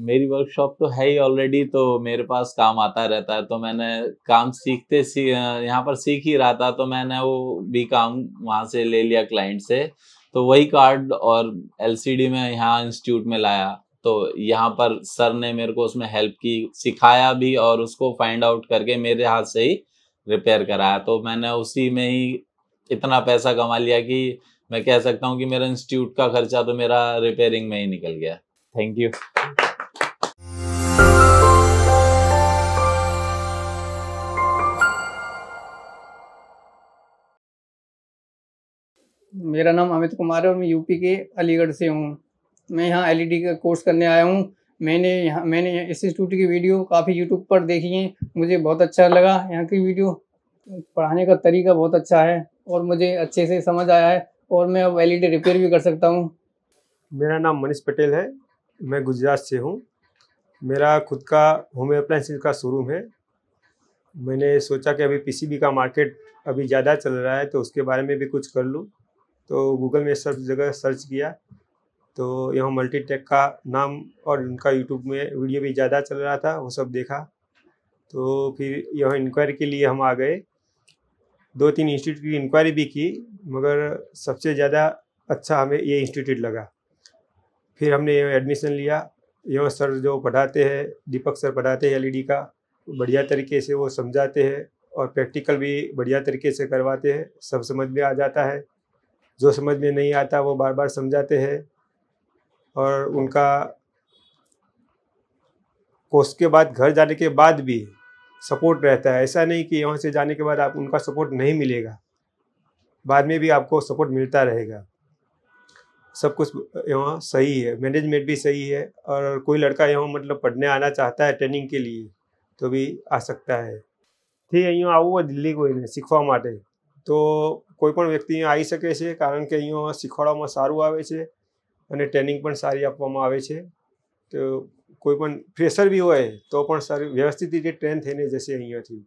मेरी वर्कशॉप तो है ही ऑलरेडी तो मेरे पास काम आता रहता है तो मैंने काम सीखते सी यहाँ पर सीख ही रहा था तो मैंने वो भी काम वहाँ से ले लिया क्लाइंट से तो वही कार्ड और एलसीडी में यहाँ इंस्टीट्यूट में लाया तो यहाँ पर सर ने मेरे को उसमें हेल्प की सिखाया भी और उसको फाइंड आउट करके मेरे हाथ से ही रिपेयर कराया तो मैंने उसी में ही इतना पैसा कमा लिया कि मैं कह सकता हूँ कि मेरा इंस्टीट्यूट का खर्चा तो मेरा रिपेयरिंग में ही निकल गया थैंक यू मेरा नाम अमित कुमार है और मैं यूपी के अलीगढ़ से हूँ मैं यहाँ एल e का कोर्स करने आया हूँ मैंने यहाँ मैंने इस इंस्टीट्यूट की वीडियो काफ़ी यूट्यूब पर देखी है मुझे बहुत अच्छा लगा यहाँ की वीडियो पढ़ाने का तरीका बहुत अच्छा है और मुझे अच्छे से समझ आया है और मैं अब एल रिपेयर e भी कर सकता हूँ मेरा नाम मनीष पटेल है मैं गुजरात से हूँ मेरा खुद का होम अप्लाइंस का शोरूम है मैंने सोचा कि अभी पीसीबी का मार्केट अभी ज़्यादा चल रहा है तो उसके बारे में भी कुछ कर लूँ तो गूगल में सब जगह सर्च किया तो यहाँ मल्टीटेक का नाम और उनका यूट्यूब में वीडियो भी ज़्यादा चल रहा था वो सब देखा तो फिर यहाँ इंक्वायरी के लिए हम आ गए दो तीन इंस्टीट्यूट की इंक्वायरी भी की मगर सबसे ज़्यादा अच्छा हमें ये इंस्टीट्यूट लगा फिर हमने यहाँ एडमिशन लिया यहाँ सर जो पढ़ाते हैं दीपक सर पढ़ाते हैं एलईडी e का बढ़िया तरीके से वो समझाते हैं और प्रैक्टिकल भी बढ़िया तरीके से करवाते हैं सब समझ में आ जाता है जो समझ में नहीं आता वो बार बार समझाते हैं और उनका कोर्स के बाद घर जाने के बाद भी सपोर्ट रहता है ऐसा नहीं कि यहाँ से जाने के बाद आप उनका सपोर्ट नहीं मिलेगा बाद में भी आपको सपोर्ट मिलता रहेगा सब कुछ यहाँ सही है मैनेजमेंट भी सही है और कोई लड़का यहाँ मतलब पढ़ने आना चाहता है ट्रेनिंग के लिए तो भी आ सकता है ठीक है यूँ જ दिल्ली को सीखवा माटे तो કોઈપણ વ્યક્તિ અહીં આવી શકે છે કારણ કે અહીંયા શીખવાવામાં સારું આવે છે અને ટ્રેનિંગ પણ સારી આપવામાં આવે છે તો કોઈ પણ ફ્રેશર ભી હોય તો પણ સારી વ્યવસ્થાથી જે ટ્રેન થને જેસે અહીંયા થી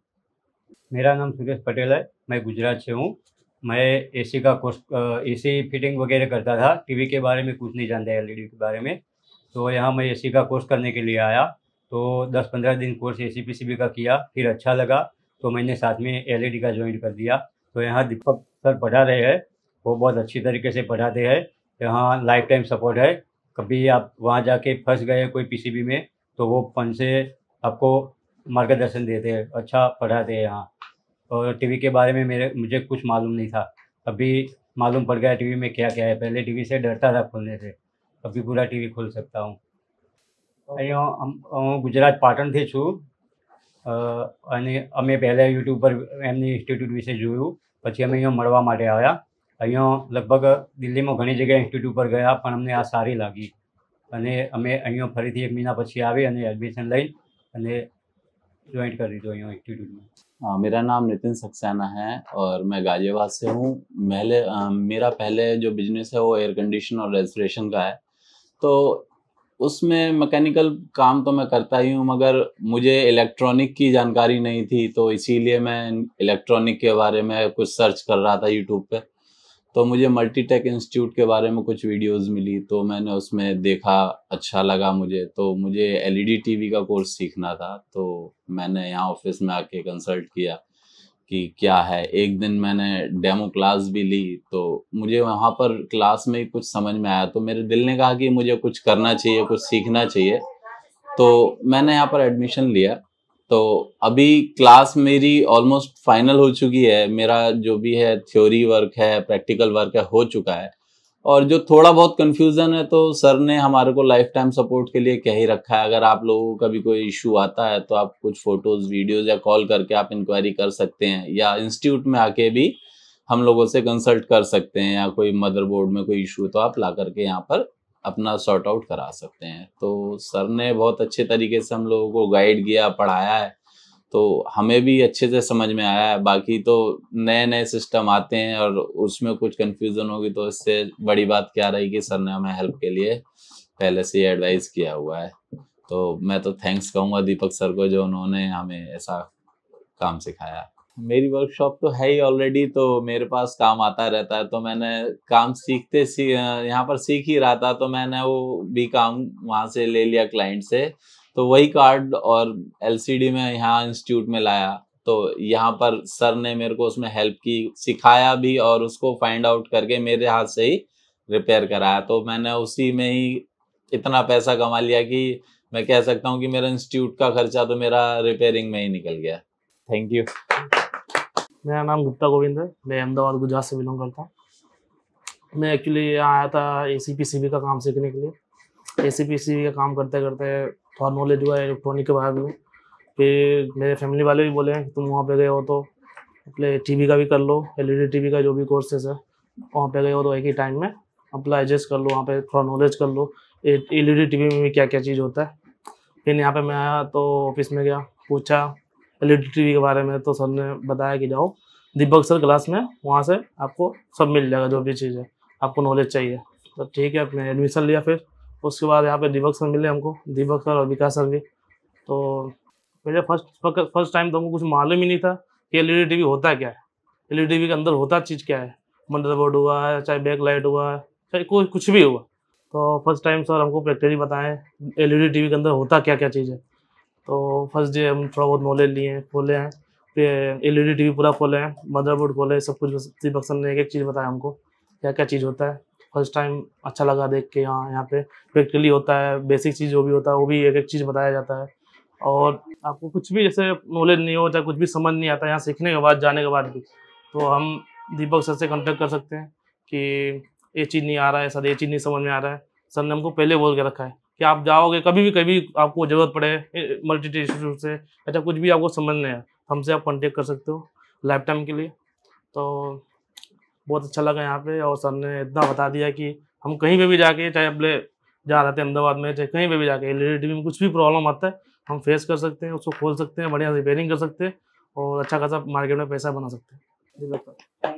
મેરા નામ સુરેશ પટેલ છે હું ગુજરાત છે હું મે એસી કા કોર્સ એસી ફિટિંગ વગેરે કરતા થા ટીવી કે બારે મે કુછ નહી જાનતા એલઈડી કે બારે મે તો યહાં મે એસી કા કોર્સ કરને કે લિયે આયા તો 10 15 દિન કોર્સ એસીપીસીબી કા કિયા ફિર અચ્છા લગા તો મેને સાથ મે એલઈડી કા જોઈન કર દિયા તો યહાં દીપક सर पढ़ा रहे हैं वो बहुत अच्छी तरीके से पढ़ाते हैं यहाँ लाइफ टाइम सपोर्ट है कभी आप वहाँ जाके फंस गए कोई पीसीबी में तो वो फन से आपको मार्गदर्शन देते हैं अच्छा पढ़ाते हैं यहाँ और टीवी के बारे में मेरे मुझे कुछ मालूम नहीं था अभी मालूम पड़ गया टीवी में क्या क्या है पहले टीवी से डरता था खुलने से अभी पूरा टीवी खोल सकता हूँ हाँ, गुजरात पाटन थे छू अने અમે पहले यूट्यूब पर एमनी इंस्टीट्यूट विषय जुड़ू પછી અમે અહીંયા મળવા માટે આવ્યા અહીંયા લગભગ દિલ્હીમાં ઘણી જગ્યાએ એક્ટિટ્યુડ પર ગયા પણ અમને આ સારી લાગી અને અમે અહીંયા ફરીથી એક મહિના પછી આવી અને એડમિશન લઈ અને જોઈન કરી દીધું અહીંયા એક્ટિટ્યુડમાં આ મેરા નામ નિતિન सक्सेना है और मैं गाजियाबाद से हूं मैंले मेरा पहले जो बिजनेस है वो एयर कंडीशनर और रेफ्रिजरेशन का है तो उसमें मैकेनिकल काम तो मैं करता ही हूँ मगर मुझे इलेक्ट्रॉनिक की जानकारी नहीं थी तो इसीलिए मैं इलेक्ट्रॉनिक के बारे में कुछ सर्च कर रहा था यूट्यूब पे तो मुझे मल्टीटेक इंस्टीट्यूट के बारे में कुछ वीडियोस मिली तो मैंने उसमें देखा अच्छा लगा मुझे तो मुझे एलईडी टीवी e का कोर्स सीखना था तो मैंने यहाँ ऑफिस में आके कंसल्ट किया कि क्या है एक दिन मैंने डेमो क्लास भी ली तो मुझे वहाँ पर क्लास में कुछ समझ में आया तो मेरे दिल ने कहा कि मुझे कुछ करना चाहिए कुछ सीखना चाहिए तो मैंने यहाँ पर एडमिशन लिया तो अभी क्लास मेरी ऑलमोस्ट फाइनल हो चुकी है मेरा जो भी है थ्योरी वर्क है प्रैक्टिकल वर्क है हो चुका है और जो थोड़ा बहुत कंफ्यूजन है तो सर ने हमारे को लाइफ टाइम सपोर्ट के लिए कह ही रखा है अगर आप लोगों का भी कोई इशू आता है तो आप कुछ फोटोज वीडियोज या कॉल करके आप इंक्वायरी कर सकते हैं या इंस्टीट्यूट में आके भी हम लोगों से कंसल्ट कर सकते हैं या कोई मदरबोर्ड में कोई इशू तो आप ला करके यहाँ पर अपना सॉर्ट आउट करा सकते हैं तो सर ने बहुत अच्छे तरीके से हम लोगों को गाइड किया पढ़ाया है तो हमें भी अच्छे से समझ में आया है बाकी तो नए नए सिस्टम आते हैं और उसमें कुछ कंफ्यूजन होगी तो इससे बड़ी बात क्या रही कि सर ने हमें हेल्प के लिए पहले से एडवाइस किया हुआ है तो मैं तो थैंक्स कहूंगा दीपक सर को जो उन्होंने हमें ऐसा काम सिखाया मेरी वर्कशॉप तो है ही ऑलरेडी तो मेरे पास काम आता रहता है तो मैंने काम सीखते सी यहाँ पर सीख ही रहा था तो मैंने वो भी काम वहाँ से ले लिया क्लाइंट से तो वही कार्ड और एलसीडी में यहाँ इंस्टीट्यूट में लाया तो यहाँ पर सर ने मेरे को उसमें हेल्प की सिखाया भी और उसको फाइंड आउट करके मेरे हाथ से ही रिपेयर कराया तो मैंने उसी में ही इतना पैसा कमा लिया कि मैं कह सकता हूँ कि मेरा इंस्टीट्यूट का खर्चा तो मेरा रिपेयरिंग में ही निकल गया थैंक यू मेरा नाम गुप्ता गोविंद है मैं अहमदाबाद गुजरात से बिलोंग करता हूँ मैं एक्चुअली यहाँ आया था ए सी पी सी बी का काम सीखने के लिए ए सी पी सी बी का काम करते करते थोड़ा तो नॉलेज हुआ है इलेक्ट्रॉनिक के बारे में फिर मेरे फैमिली वाले भी बोले हैं कि तुम वहाँ पे गए हो तो अपने टी का भी कर लो एल ई e का जो भी कोर्सेस है वहाँ पे गए हो तो एक ही टाइम में अपना एडजस्ट कर लो वहाँ पे थोड़ा नॉलेज कर लो एल ई डी में भी क्या क्या चीज़ होता है फिर यहाँ पे मैं आया तो ऑफिस में गया पूछा एल ई e के बारे में तो सर ने बताया कि जाओ दीपक सर क्लास में वहाँ से आपको सब मिल जाएगा जो भी चीज़ है आपको नॉलेज चाहिए तो ठीक है मैंने एडमिशन लिया फिर उसके बाद यहाँ पे दीपक सर मिले हमको दीपक सर और विकास सर भी तो पहले फर्स्ट फर्स्ट टाइम तो हमको कुछ मालूम ही नहीं था कि एल ई टी वी होता क्या है एल ई टी वी के अंदर होता चीज़ क्या है मदरबोर्ड हुआ है चाहे बैक लाइट हुआ है चाहे कोई कुछ भी हुआ तो फर्स्ट टाइम सर हमको प्रैक्टिकली बताएं L E D T V के अंदर होता क्या क्या चीज़ है तो फर्स्ट डे हम थोड़ा बहुत नॉलेज लिए हैं खोले हैं फिर L E D T V पूरा खोले हैं मदरबोर्ड खोले सब कुछ दीपक सर ने एक एक चीज़ बताया हमको क्या क्या चीज़ होता है फर्स्ट टाइम अच्छा लगा देख के यहाँ यहाँ पे प्रैक्टिकली होता है बेसिक चीज़ जो भी होता है वो भी एक एक चीज़ बताया जाता है और आपको कुछ भी जैसे नॉलेज नहीं हो चाहे कुछ भी समझ नहीं आता यहाँ सीखने के बाद जाने के बाद भी तो हम दीपक सर से कॉन्टेक्ट कर सकते हैं कि ये चीज़ नहीं आ रहा है सर ये चीज़ नहीं समझ में आ रहा है सर ने हमको पहले बोल के रखा है कि आप जाओगे कभी भी कभी आपको ज़रूरत पड़े मल्टी से अच्छा कुछ भी आपको समझ नहीं आया तो हमसे आप कॉन्टेक्ट कर सकते हो लाइफ टाइम के लिए तो बहुत अच्छा लगा यहाँ पे और सर ने इतना बता दिया कि हम कहीं पे भी जाके चाहे अपने जा रहे थे अहमदाबाद में चाहे कहीं पे भी जाके एल e टीवी में कुछ भी प्रॉब्लम आता है हम फेस कर सकते हैं उसको खोल सकते हैं बढ़िया रिपेयरिंग कर सकते हैं और अच्छा खासा मार्केट में पैसा बना सकते हैं